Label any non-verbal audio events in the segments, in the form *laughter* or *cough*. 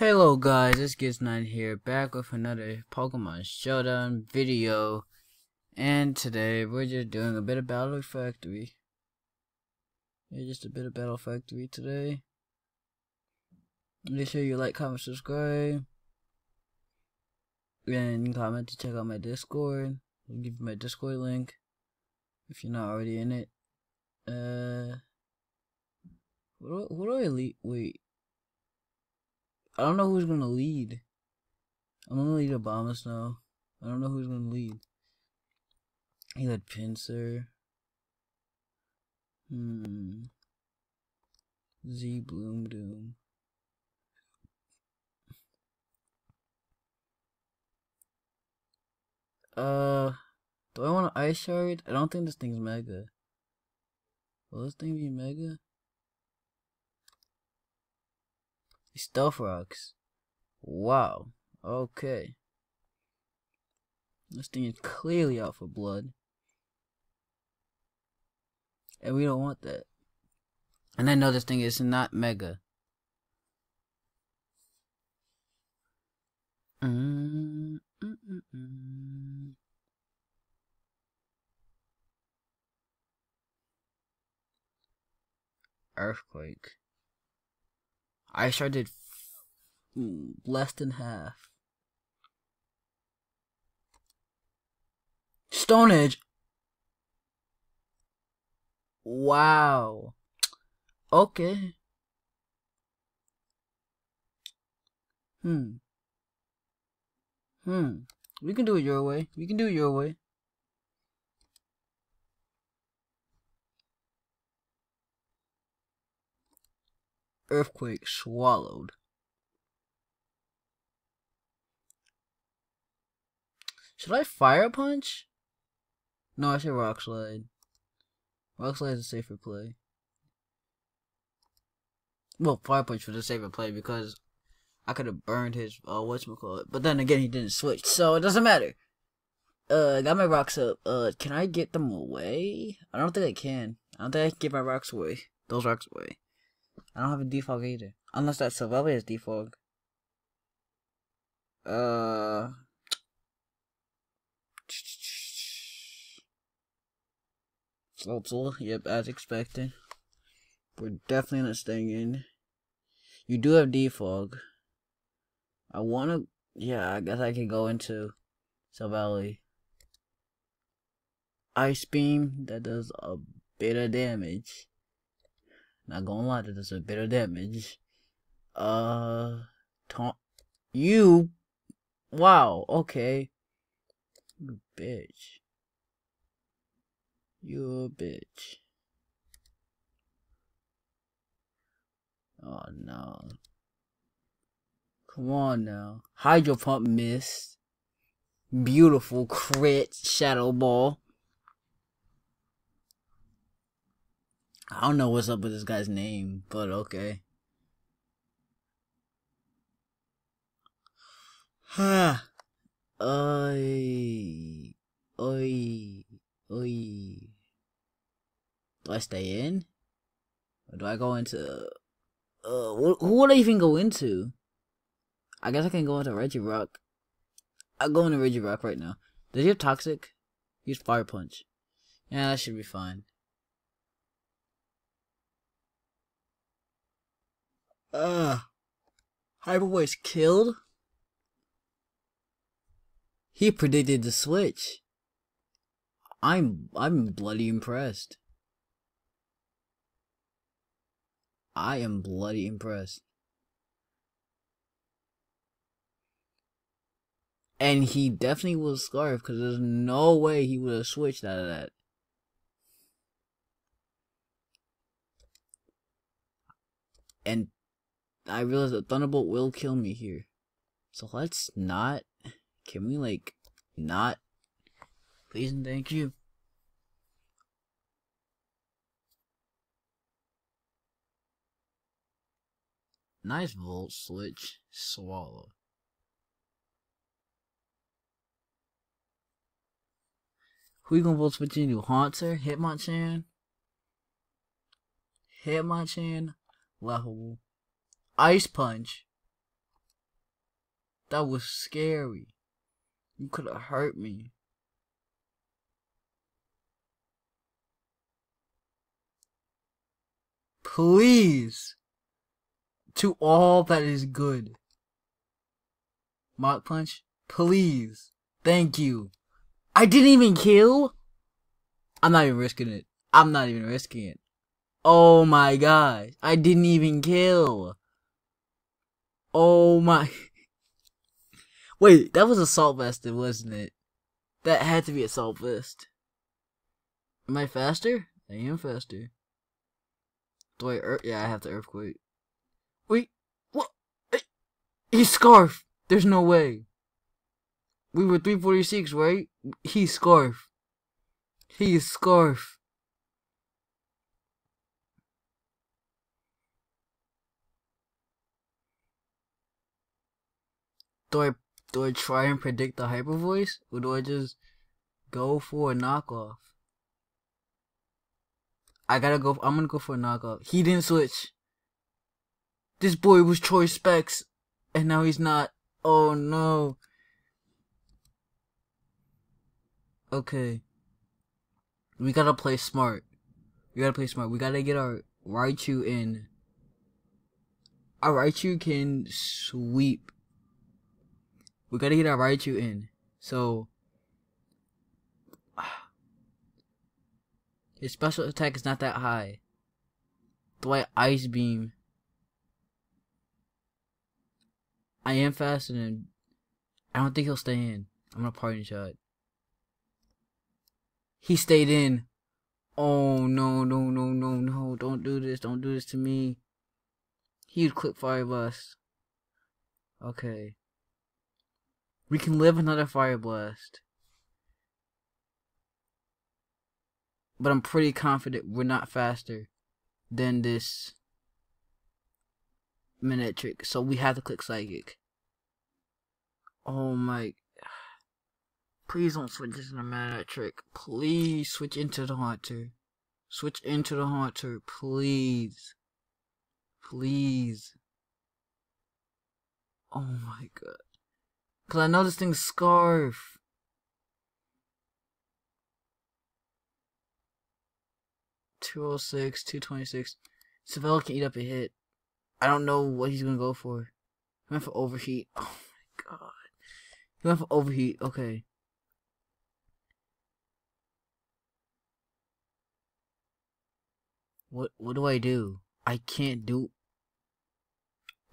Hello guys, it's Giz9 here, back with another Pokemon Showdown video. And today, we're just doing a bit of Battle Factory. Yeah, just a bit of Battle Factory today. Make sure you like, comment, subscribe. And comment to check out my Discord. I'll give you my Discord link, if you're not already in it. Uh, what do, what do I leave? Wait. I don't know who's gonna lead. I'm gonna lead Obama's now. I don't know who's gonna lead. He led Pincer. Hmm. Z Bloom Doom. Uh, do I want an ice shard? I don't think this thing's mega. Will this thing be mega? Stuff rocks. Wow. Okay. This thing is clearly out for blood. And we don't want that. And I know this thing is not mega. Mm -mm -mm, mm. Earthquake. I started less than half. Stone Age. Wow. Okay. Hmm. Hmm. We can do it your way. We can do it your way. earthquake swallowed. Should I fire punch? No, I should rock slide. Rock slide is a safer play. Well, fire punch was a safer play because I could have burned his uh whatchamacallit. But then again he didn't switch, so it doesn't matter. Uh got my rocks up. Uh can I get them away? I don't think I can. I don't think I can get my rocks away. Those rocks away. I don't have a defog either. Unless that Silvelia is defog. Uh. Floatzel, yep, as expected. We're definitely not staying in. You do have defog. I wanna. Yeah, I guess I can go into Silvelli. Ice Beam, that does a bit of damage. Not gonna lie, that does a bit of damage. Uh, taunt you. Wow. Okay. You bitch. You a bitch. Oh no. Come on now. Hydro pump missed. Beautiful crit shadow ball. I don't know what's up with this guy's name, but okay. Ha! Oi. Oi. Oi. Do I stay in? Or do I go into... Uh, who would I even go into? I guess I can go into Reggie Rock. I'll go into Reggie Rock right now. Does he have Toxic? Use Fire Punch. Yeah, that should be fine. Uh, Hyperboy's killed? He predicted the switch. I'm I'm bloody impressed. I am bloody impressed. And he definitely was scarf because there's no way he would have switched out of that. And I realize that Thunderbolt will kill me here. So let's not. Can we, like, not? Please and thank you. Nice volt switch. Swallow. We gonna volt switch into Haunter, Hitmonchan, Hitmonchan, Level. Ice punch. That was scary. You could have hurt me. Please. To all that is good. Mock punch. Please. Thank you. I didn't even kill. I'm not even risking it. I'm not even risking it. Oh my gosh. I didn't even kill. Oh my. Wait, that was a salt vest, wasn't it? That had to be a salt vest. Am I faster? I am faster. Do I yeah, I have to earthquake. Wait, what? He's scarf. There's no way. We were 346, right? He's scarf. He's scarf. do I do I try and predict the hyper voice or do I just go for a knockoff? I gotta go. I'm gonna go for a knockoff. He didn't switch. This boy was Troy Specs, and now he's not. Oh no. Okay. We gotta play smart. We gotta play smart. We gotta get our Raichu in. Our Raichu can sweep we gotta get our Raichu in. So *sighs* his special attack is not that high. Dwight Ice Beam. I am faster than I don't think he'll stay in. I'm gonna parting shot. He stayed in. Oh no no no no no don't do this don't do this to me. He would quick fire us. Okay. We can live another Fire Blast. But I'm pretty confident we're not faster than this minute trick. So we have to click Psychic. Oh my. *sighs* Please don't switch into the minute trick. Please switch into the Haunter. Switch into the Haunter, please. Please. Oh my god. Because I know this thing's scarf. Two oh six, two twenty six. Savella can eat up a hit. I don't know what he's gonna go for. He went for overheat. *laughs* Oh my god. He went for overheat. Okay. What what do I do? I can't do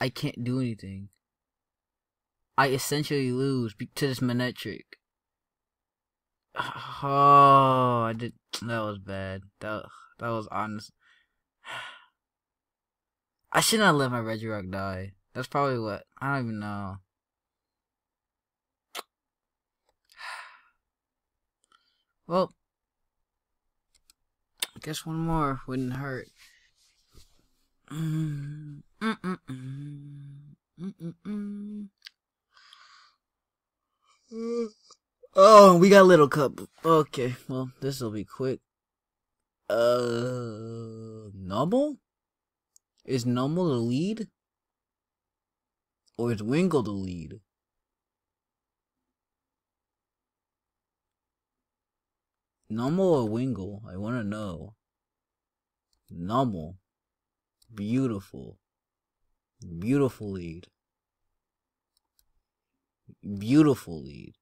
I can't do anything. I essentially lose to this manetric. *sighs* Oh, I did. That was bad. That that was honest. *sighs* I should not let my Regirock die. That's probably what I don't even know. *sighs* Well, I guess one more wouldn't hurt. Mm -mm -mm Oh, we got Little Cup. Okay, well, this'll be quick. Uh, Noble? Is Numble the lead? Or is Wingle the lead? Numble or Wingle? I wanna know. Numble, Beautiful. Beautiful lead. Beautiful lead.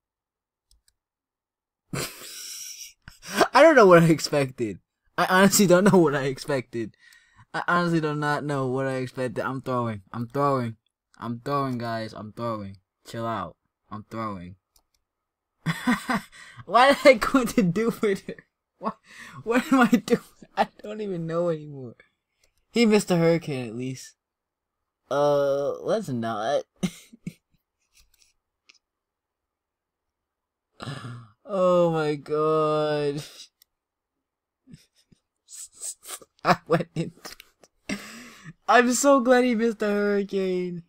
*laughs* I don't know what I expected. I honestly don't know what I expected. I honestly do not know what I expected. I'm throwing. I'm throwing. I'm throwing, guys. I'm throwing. Chill out. I'm throwing. *laughs* Why did I go into *laughs* Doomiter? What? What am I doing? I don't even know anymore. He missed a hurricane at least. Uh, let's not. oh my god. *laughs* I went in. I'm so glad he missed the hurricane.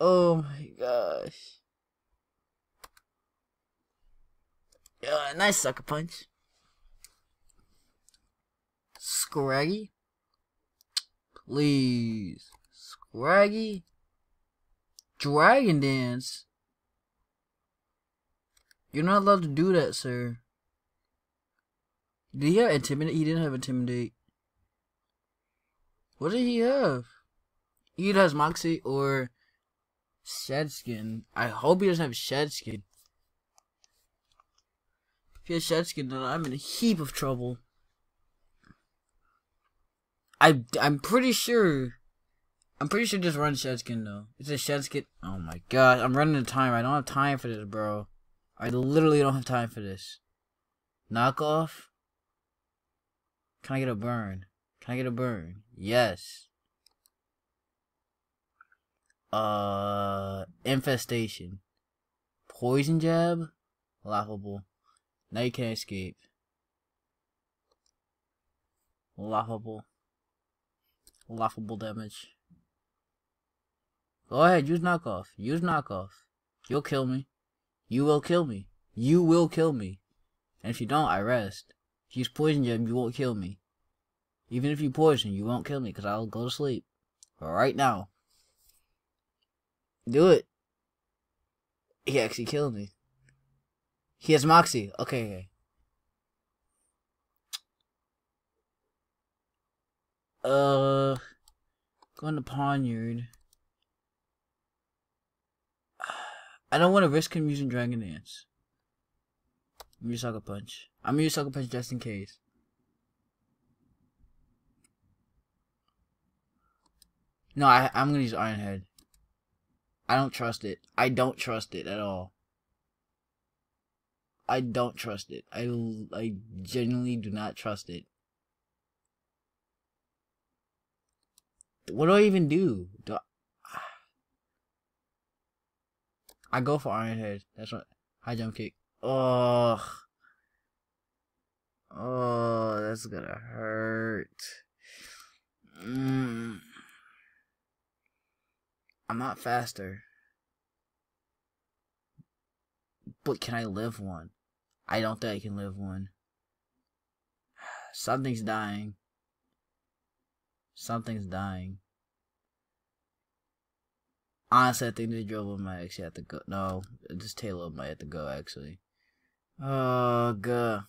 Oh my gosh. Uh, nice sucker punch. Scraggy. Please. Scraggy. Dragon Dance. You're not allowed to do that, sir. Did he have intimidate? He didn't have intimidate. What did he have? He either has Moxie or Shed Skin. I hope he doesn't have Shed Skin. If he has Shed Skin, then I'm in a heap of trouble. I, I'm pretty sure. I'm pretty sure just run Shed Skin, though. It's a Shed Skin. Oh my god, I'm running out of time. I don't have time for this, bro. I literally don't have time for this. Knockoff? Can I get a burn? Can I get a burn? Yes. Uh, infestation. Poison jab? Laughable. Now you can't escape. Laughable. Laughable damage. Go ahead, use knockoff. Use knockoff. You'll kill me. You will kill me. You will kill me. And if you don't, I rest. If you poison you, you won't kill me. Even if you poison, you won't kill me, because I'll go to sleep. right now. Do it. He actually killed me. He has Moxie. Okay, okay. Uh, going to Ponyard. I don't want to risk him using Dragon Dance. I'm gonna use Sucker Punch. I'm gonna use Sucker Punch just in case. No, I, I'm gonna use Iron Head. I don't trust it. I don't trust it at all. I don't trust it. I, I genuinely do not trust it. What do I even do? do I go for iron head. That's what high jump kick. Oh, oh, that's gonna hurt. Mm. I'm not faster, but can I live one? I don't think I can live one. *sighs* Something's dying. Something's dying. Honestly, I think the dribble might actually have to go. No, this Taylor might have to go, actually. Oh, God.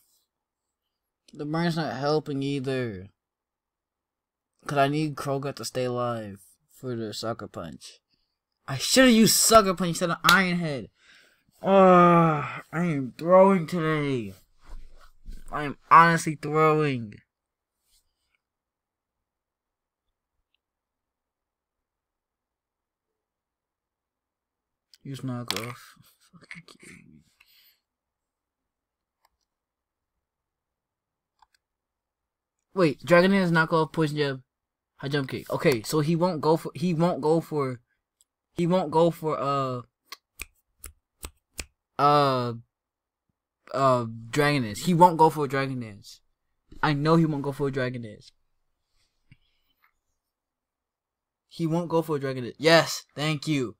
The burn's not helping either. Because I need Kroger to stay alive for the Sucker Punch. I should have used Sucker Punch instead of Iron Head. Ugh, I am throwing today. I am honestly throwing. Use knockoff. Fucking kidding me. Wait, Dragon Dance off poison jab, high jump kick. Okay, so he won't go for he won't go for he won't go for uh uh uh Dragon Dance. He won't go for a Dragon Dance. I know he won't go for a Dragon Dance. He won't go for a Dragon Dance. Yes, thank you.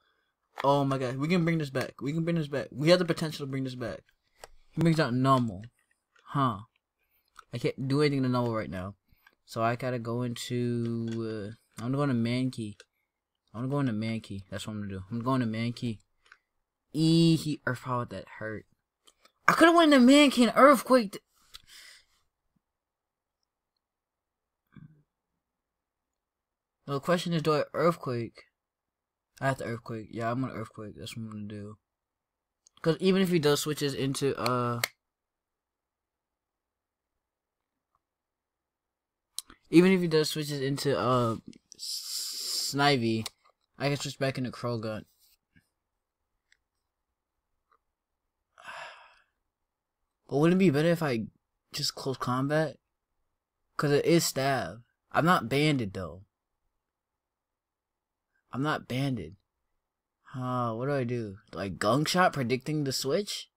Oh my god, we can bring this back. We can bring this back. We have the potential to bring this back. He brings out normal. Huh. I can't do anything to normal right now. So I gotta go into... Uh, I'm gonna go into Mankey. I'm gonna go into Mankey. That's what I'm gonna do. I'm going to Mankey. Eee, he Earth that hurt. I could've went into Mankey and Earthquake. the question is, do I Earthquake? I have to earthquake. Yeah, I'm gonna earthquake. That's what I'm gonna do. Cause even if he does switches into uh Even if he does switches into uh Snivy, I can switch back into Krogunk. *sighs* But wouldn't it be better if I just close combat? Cause it is stab. I'm not banded though. I'm not banded. Huh, what do I do? Like gunk shot predicting the switch?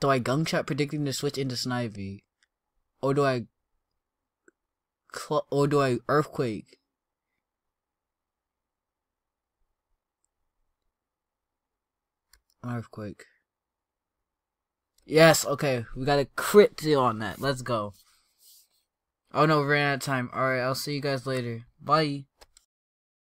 Do I gunk shot predicting the switch into Snivy? Or do I or do I earthquake? Earthquake. Yes, okay, we got a crit on that. Let's go. Oh no, we ran out of time. Alright, I'll see you guys later. Bye.